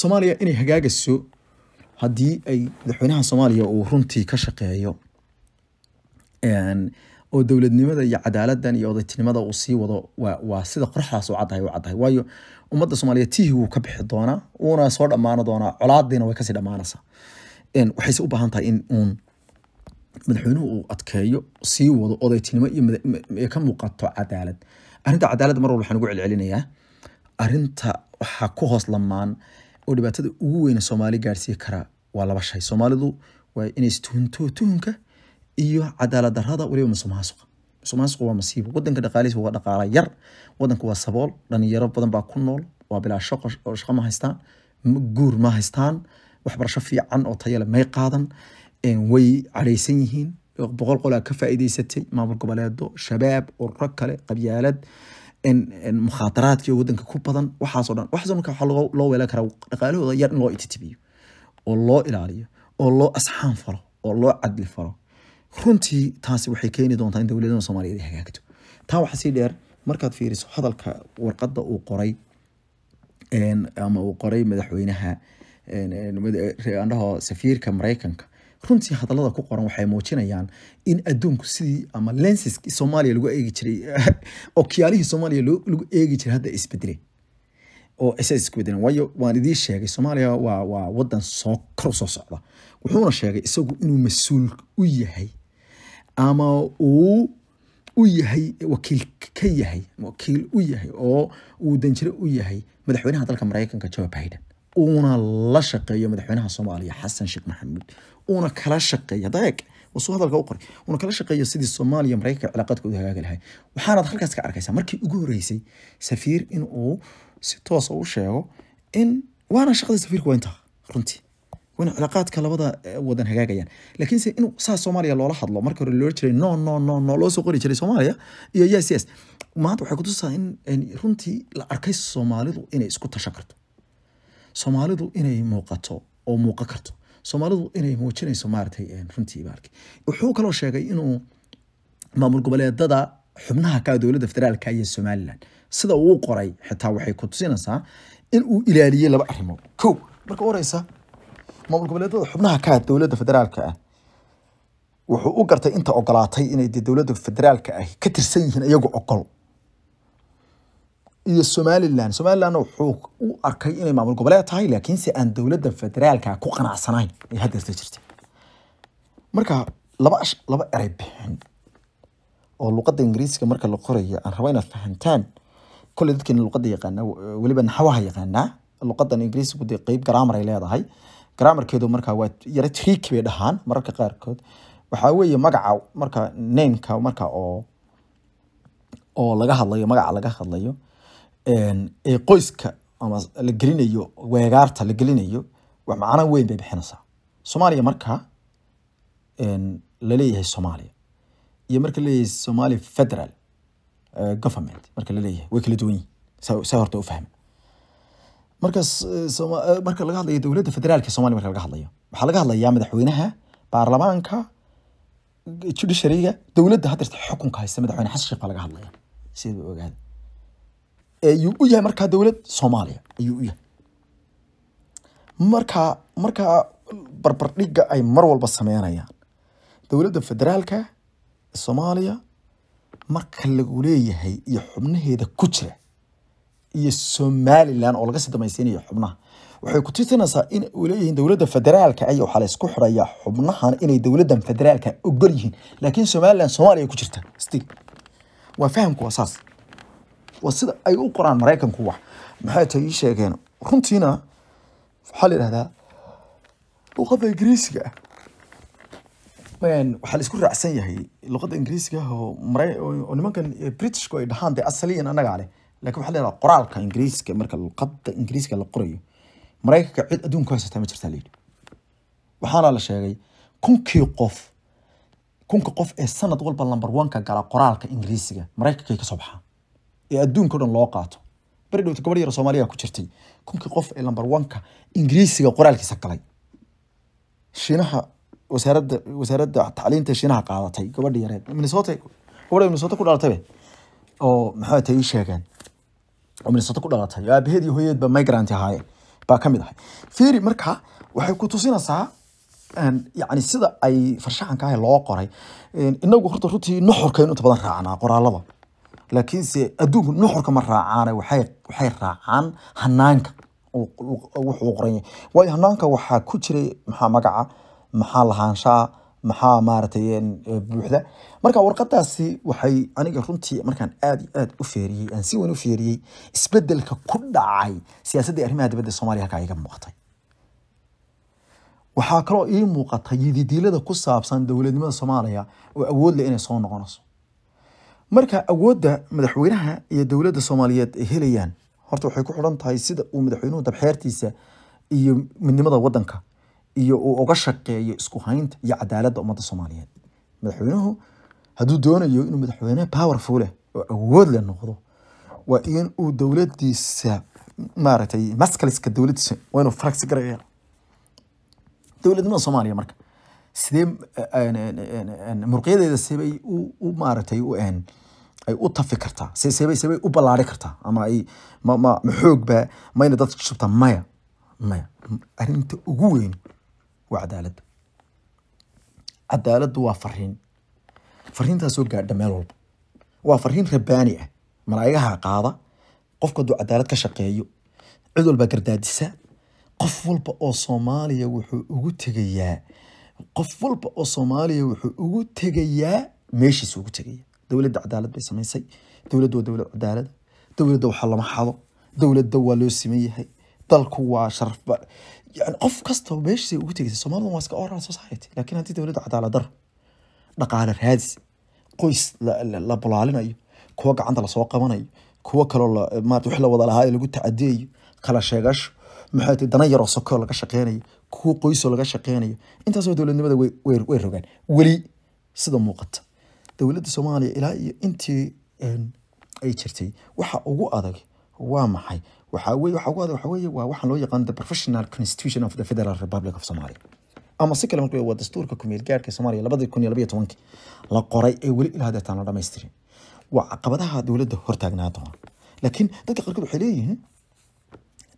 soomaaliya inay hagaagayso haddii ay madaxweynaha soomaaliya uu runtii ka shaqeeyo oo dowladnimada iyo cadaaladan iyo odaytinimada uu sii wado waa sida qorxdaas u caddahay u caddahay waayo ummadda soomaaliya tihi wuu ka bixi doonaa wuuna soo dhammaano doonaa colaadiina way kasii dhammaanaysaa waxayse u baahan tahay in uun madaxweynuhu uu adkeeyo sii wado odaytinimo iyo ka muuqato cadaalad arrinta cadaalad mar walba waxaan ugu celcelinayaa arinta waxaa ku hoos lamaan oo dhibaatada ugu weyna soomaali gaadhsii kara waa laba shay soomaalidu waa inays tuhunto tuhunka iyo cadaalad darada waliba musuqmaasuqa musuqmaasuqa waa masiibo wadanka dhaqaalihiisa waa dhaqaala yar wadanka waa sabool dhalinyaro badan baa ku nool waa bilaa shaqo shaqo ma haystaan guur ma haystaan waxbarasho fiican oo tayale may qaadan way cadhaysan yihiin boqol qolaa ka faa'iidaysatay maamul goboleedo shabaab ururo kale qabyaalad mukhaadaraadkii wadanka ku badan waxaaso dhan waxaaso dhan waxaa loo weelan karaa dhaqaalahooda yar in loo ititibiyo oo loo ilaaliyo oo loo asxaan falo oo loo cadli falo runtii taasi waxay keeni doontaa in dowladda soomaaliyeed ay hagaagto taa waxaa sii dheer markaad fiiriso hadalka warqada uu qoray ama uu qoray madaxweynaha andhaho safiirka maraykanka runtii hadalada ku qoran waxay muujinayaan in adduunku sidii ama lensiski soomaaliya lagu eegi jiray oo kiyaalihii soomaaliya lagu eegi jiray hadda isbedelay oo isa isbedeleen waayo waan idiin sheegay soomaaliya waa waa wadan soo kor soo socda wuxuuna sheegay isagu inuu mas-uul u yahay ama uu u yahay wakiil ka yahay wakiil u yahay oo uu danjiro u yahay madaxweynaha dalka maraykanka joe biden uuna la shaqeeyo madaxweynaha soomaaliya xasan sheekh maxamuud uuna kala shaqeeya daeq wasuu hadalka u qoray uuna kala shaqeeyo sidii soomaaliya maraykanka cilaaqaadkooda hagaagi lahay waxaanaad halkaas ka arkaysaa markii ugu horreysay safiir in si toosa ah u sheego in waana shaqada safiirka waa runtii waana cilaaqaadka labada eh, wadan hagaagayaan laakiinse in saa soomaaliya loola hadlo markii hore loola jiray no no no no loo soo qori jiray soomaaliya iyo yes yes maanta waxay kutusaa in runtii la arkay soomaalidu inay isku tashan karto soomaalidu inay muuqato oo muuqan karto soomaalidu inay muujinayso maaratay eh, runtii baarki wuxuu kaloo sheegay inuu maamul goboleedada xubnaha ka dowladda federaalka iyo somalilan sida uu qoray xitaa waxay ku tusinaysaa in uu ilaaliyey laba arrimood kow marka horeysa maamul goboleedada xubnaha ka dowladda federaalka ah wuxuu u gartay inta ogolaatay inay dowladda federaalka ahi ka tirsan yihiin iyagu ogol iyo somalilan somalilanna wuxuu u arkay inay maamul goboleed tahay laakiinse aan dowladda federaalka ku qanacsanayn ee haddeerta jirta marka laba ash laba erey bixin oo luqadda ingiriiska marka la qorayo aan raba inaad fahantaan kolley dadkeena luqadda yaqaana weliba naxwaha yaqaanaa luqadan ingiriisigu dee qeyb garaamar ay leedahay garaamarkeedu markaa waa yaro triiki bay dhahaan mararka qaarkood waxaa weeye magaca marka neemka marka oo oo laga hadlayo magaca laga hadlayo ee qoyska ama la gelinayo weegaarta la gelinayo macno weyn bay bixinaysaa soomaaliya markaa laleeyahay soomaaliya iyo marka laleeyahay soomaaliya federal government marka laleeyahay way kala duwan yihin saa horta u markaas marka laga hadlayo dowladda federaalka somaliya marka laga hadlayo waxaa laga hadlayaa madaxweynaha baarlamaanka judishariga dowladda hadeerta xukunka haysta madaxweyne xasan sheekh baa laga hadlaya sida ogaada ayuu u yahay markaa dowlad soomaaliya ayuu u yahay markaa markaa barbardhigga ay mar walba sameynayaan dowladda federaalka soomaaliya marka lagu leeyahay iyo xubnaheeda ku jira iyo somalilan oo laga sii damaysiinayo xubnaha waxay ku tusinaysaa in uu leeyihiin dowladda federaalka ay waxaa la isku xidhayaa xubnahan inay dowladdan federaalka ogol yihiin laakiin somalilan soomaaliya ku jirta still waa fahamku waa saas waa sida ay u qoraan maraykanku wax maxay ii sheegeen runtiina waxaa la yidhahdaa luqadda ingiriisiga ah waxaa la raacsan yahay luqadda ingiriisiga ah oo nimankan britishku ay dhahaan dee asaliyan annagaa ah leh laakiin waxaa la qoraalka ingiriiska marka luqadda ingiriiska la qorayo maraykanka cid adduunka haysataa ma jirtaa layidhi waxaana la sheegay kunkii qof kunka qof ee sanad walba number one-ka gala qoraalka ingiriisiga maraykanka ay ka baxaan ee adduunka o dhan loo qaato bari dhowta gabadh yar soomaaliya ku jirtay kunkii qof ee number oneka ingiriisiga qoraalkiisa galay shiinaha wasaaradda wasaaradda tacliinta shiinaha qaadatay gabadha yareed minnesota gabadha minnesota ku dhalataybe oo maxaa ta ii sheegeen oo minnesota ku dhalatay aabaheed iyo hooyadeed migrant ahaayeen baa ka mid ahay fiiri marka waxay ku tusinaysaa yacni sida ay farshaxanka ahay loo qoray innagu horta runtii nuxurka inuu inta badan raacnaa qoraalada laakiinse adduunku nuxurka ma raacaan waxay raacaan hanaanka wuxuu qoranya waayo hanaanka waxaa ku jiray maxaa magaca maxaa lahaanshaa maxaa maaratay buuxda marka warqadaasi waxay aniga runtii markaan aad iyo aad u feeriyey aan si weyn u feeriyey isbedelka ku dhacay siyaasadda arrimaha dibadda soomaliya halkaa iga muuqatay waxaa kaloo ii muuqatay yididiilada ku saabsan dowladnimada soomaaliya oo awood leh inay soo noqonayso marka awoodda madaxweynaha iyo dowladda soomaaliyeed ay helayaan horta waxay ku xidhan tahay sida uu madaxweynuhu dabxeertiisa iyo midnimada wadanka iyo uu uga shaqeeyo isku haynta iyo cadaaladda ummadda soomaaliyeed madaxweynuhu hadduu doonayo inuu madaxweyne powerfuleh oo awood leh noqdo waa in uu dowladdiisa maaragtay maskaliska dowladdiisa waa inuu faragsi garayeel dowladnimada soomaaliya marka sidee eh, eh, eh, murqyadeeda sebay u maaratay ay u tafi kartaa sebay u ballaari kartaa ama ay mma ma xoogba mayna dadka shubtaa maya maya arinta ugu weyn waa cadaaladda cadaaladdu waa fariin fariintaasoo gaadha meel walba waa fariin rabaani ah malaa'igaha qaada qofka hadduu cadaalad ka shaqeeyo cid walba gardaadisa qof walba oo soomaaliya wuxuu ugu tegayaa qof walba oo soomaaliya wuxuu ugu tegayaa meeshiisu ugu tegaya dowladda cadaalad bay samaysay dowladdu waa dowlad cadaalada dowladda waxaa lama xado dowladda waa loo siman yahay dalku waa sharfba yani qof kastoo meeshiisa ugu tegaysa soomaalidu waa iska oral society laakiin haddii dowladda cadaalad daro dhaqaale raadis qoys la bulaalinayo kuwa gacanta lasoo qabanayo kuwa kaloo wix la wada lahaa ee lagu tacadiyayo kala sheegasho maxaa dana yaroo sokoo laga shaqeynayo kuwa qoysoo laga shaqeynayo intaasoo dowladnimada way rogaan weli sida muuqata dowladda soomaaliya ilaa iyo intii ay jirtay waxa ugu adag waa maxay waxawey waxa ugu adag waxa waa loo yaqaan the professional constitution of the federal republic of somalia ama si kale marka waa dastuurka kumeel gaarhka labadii kun iyo labaiyo tobankii la qoray ee weli ilaa deetaan la dhamaystirin waa caqabadaha dowladda hortaagnaada laakiin dadka qaarkood waxay leeyihiin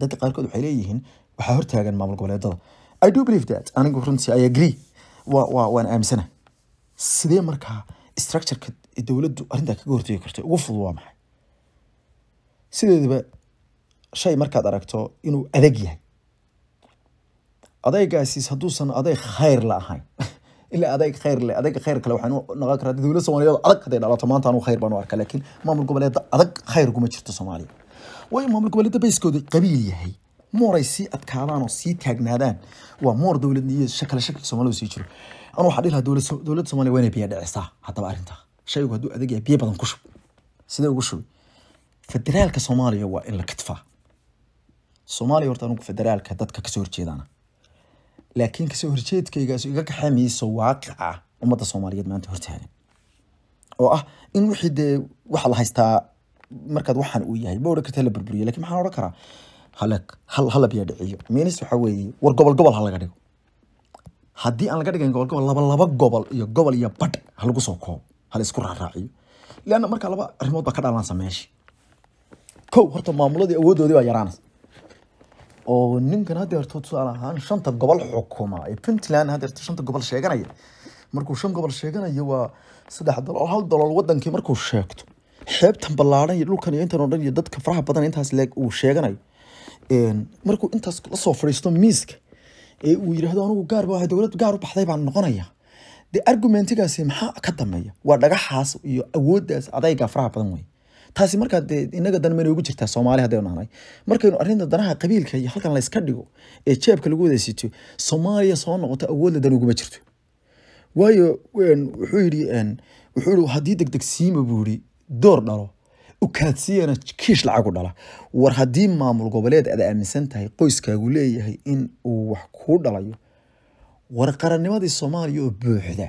dadka qaarkood waxay leeyihiin waxaa hortaagan maamul goboleedada i do believe that anigu runtii i agree wa wa waan aaminsana sidee markaa structureka dowladdu arrintaa kaga hortegi karto ugu fudud waa maxay sideedaba shay markaad aragto inuu adeg yahay adeygaasiis hadduusan adeyg khayr la ahayn ilaa adeyg khayr le adeyga khayr kale waxaa noqon karaa dowlad soomaaliyeed adag hadday dhalato maanta anu khayr baan u arkaa laakiin maamul goboleeda adag khayr kuma jirto soomaaliya waayo maamul goboleedda bayskooda qabiil yahay mooray sii adkaadaan oo sii taagnaadaan waa moor dowlad iyo halek hal hal ayaa dhiciyo waxa weeye war gobol gobol ha laga dhigo haddii aan laga dhigayn gobol laba laba gobol iyo gobol iyo badh ha lagu soo koobo ha isku raaraaciyo leanna markaa laba arrimood baa ka dhalanaysa meesha kow horta maamuladii awooddoodii baa yaraanaysa oo ninkan hadda horta tusaale ahaan shanta gobol xukuma ee puntland hadda horta shanta gobol sheeganaya markuu shan gobol sheeganayo waa saddex dolool hal dolool wadankii markuu sheegto xeebtan ballaadhan iyo dhulkan iyo intan oo dhan iyo dadka faraha badan intaas leeg uu sheeganayo markuu intaas lasoo fadhiisto miiska ee uu yidhaahdo anugu gaar baa dowlad gaar u baxday baan noqonaya dee argumentigaasi maxaa ka dambeeya waa dhagaxaas iyo awooddaas adayga faraha badan wey taasi markaa dee inaga dan ugu jirtaa soomaali haddaynu nahnay markaynu arrinta danaha qabiilka iyo halkan layska dhigo ee jeebka lagu wada soomaaliya soo noqoto awoodla dan uguma jirto waayo wuxuu yidhi wuxuu yidhi haddii degdegsiima buu yidhi door dhalo ukaadsiiyana kiish lacagu dhala war haddii maamul goboleed aad aaminsan tahay qoyskaagu leeyahay in uu wax kuu dhalayo war qarannimadii soomaaliya oo buuxda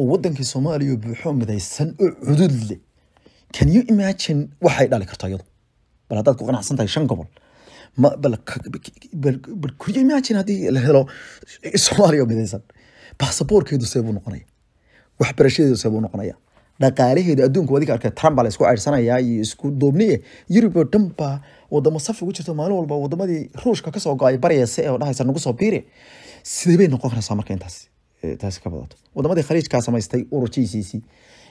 oo wadankii soomaaliya oo buuxoo midaysan oo cudud leh can you imagine waxay dhali karto iyadu bal haddaad ku qanacsan tahay shan gobol bal can you imagine haddii la helo soomaaliya oo midaysan baasaboorkeedu seebuu noqonaya waxbarashadeedu seebuu noqonaya dhaqaalaheeda adduunka waadi arkay trump baa la isku iyo isku duubniye yuruboo dhan baa wadamo saf ugu jirto maalin walba wadamadii ruushka kasoo go-ay baryeysa ee dhahaysa nagu soo biiri sidee bay noqon karaysaa marka intaas taasi ka badato wadamadii khaliijkaa samaystay urur g c c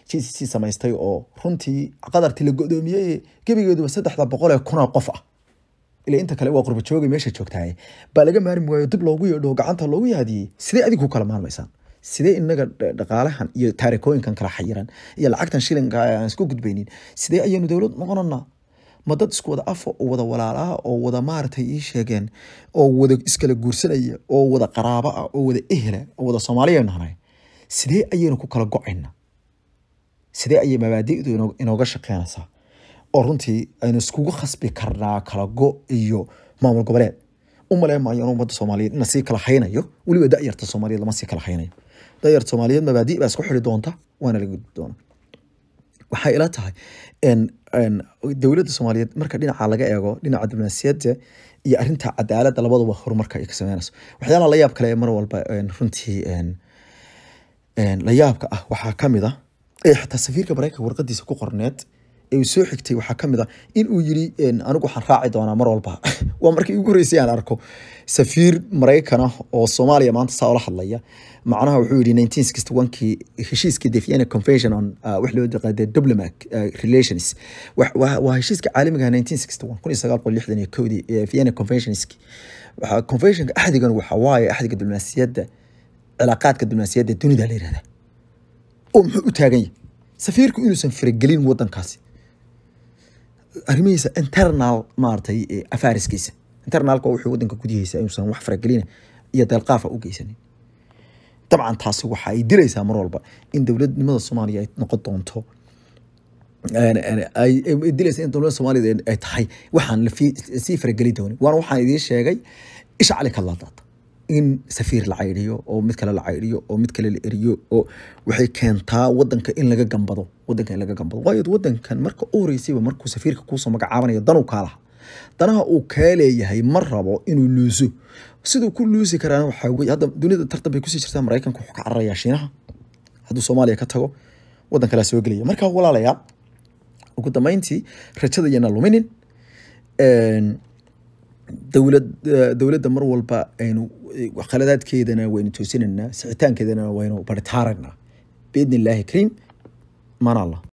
g c c samaystay oo runtii qadartii la godoomiyey gebigeeduba saddexda boqol ee kun oo qof ah ilaa inta kale waa qurba meesha joogtaaye baa laga maarmi waayo dib loogu yeedho gacanta loogu yaadiyey sidee adigu kala maalmaysaan sidee inaga dhaqaalahan iyo taarikooyinkan kala xayiran iyo lacagtan shilinka ah aan isku gudbaynin sidee ayaanu dowlad noqonanaa ma dad isku wada afa oo wada walaalaha oo wada maaragtay ii sheegeen oo wada iskala guursanaya oo wada qaraaba ah oo wada ehla oo wada soomaaliyaynu hanay sidee ayaynu ku kala gocaynaa sidee ayay mabaadi'du inooga shaqeynaysaa oo runtii aynu iskugu khasbi karnaa kala go iyo maamul goboleed u maleen ummadda soomaaliyeed in kala haynayo weliba da'yarta soomaaliyeed lama sii kala haynayo dayar soomaaliyeed mabaadii baa isku xiri doonta waana la gudbi doona waxay ila tahay dowladda soomaaliyeed marka dhinaca laga eego dhinaca diblomaasiyadda iyo arinta cadaalada labaduba horumarka ay ka sameynayso waxyaalaha layaab kale ee mar walba runtii layaabka ah waxaa ka mid a ah, ee xataa safiirka maraykanka warqadiisa ku qorneed soo xigtay waxaa kamid mid a ah in uu yiri anigu waxaan raaci doonaa mar walba waa markii ugu horeysay aan arko safiir maraykana oo soomaaliya maanta saa ola hadlaya macnaha wuxuu yidhi nineteen sixty onkii heshiiska the Vienna Convention on ah, wax loo yaqaan diplomatic ah, relations waa heshiiska caalamiga ah nineteen sixty one kun iyo sagaal boqol lixdan iyo kowdii Vienna Conventionski waxaa conventionka axdigan waxa waaye axdiga diblomaasiyadda cilaaqaadka diblomaasiyadda dunida la yihahda oo muxuu u taagan yahay safiirku inuusan faragelin waddankaasi arrimihiisa internal maaratay afaariskiisa internalka wuxuu wadanka gudihiisa inuusan wax faragelina iyo deelqaafa u geysanin dabcan taasi waxa ay dilaysaa mar walba in dowladnimada soomaaliya ay noqon doonto dilaysa in dowlada soomaaliyad ay tahay waxaan sii farageli doonin waana waxaan idiin sheegay isha ishacli kalaadaata in safiir la caydhiyo oo mid kale la caydhiyo oo mid kale la eriyo oo waxay keentaa wadanka in laga gambado wadanka in laga gambado waayo wadankan marka u horeysayba markuu safiirka kuusoo magacaabanayo danuu kaa danaha uu kaa leeyahay ma rabo inuu luuso siduu ku luusi karaana waxaa weye hadda dunida tartan bay kusii jirtaa maraykanka wuxuu ka cararayaa shiinaha hadduu soomaaliya ka tago waddan kalaa soo gelaya markaa walaalayaa ugu dambeyntii rajadayana luminin dowlad eh, dowladda mar walba aynu eh, khaladaadkeedana waynu toosinaynaa sicitaankeedana waynu baritaaragnaa biidni illaahi kariim maan allah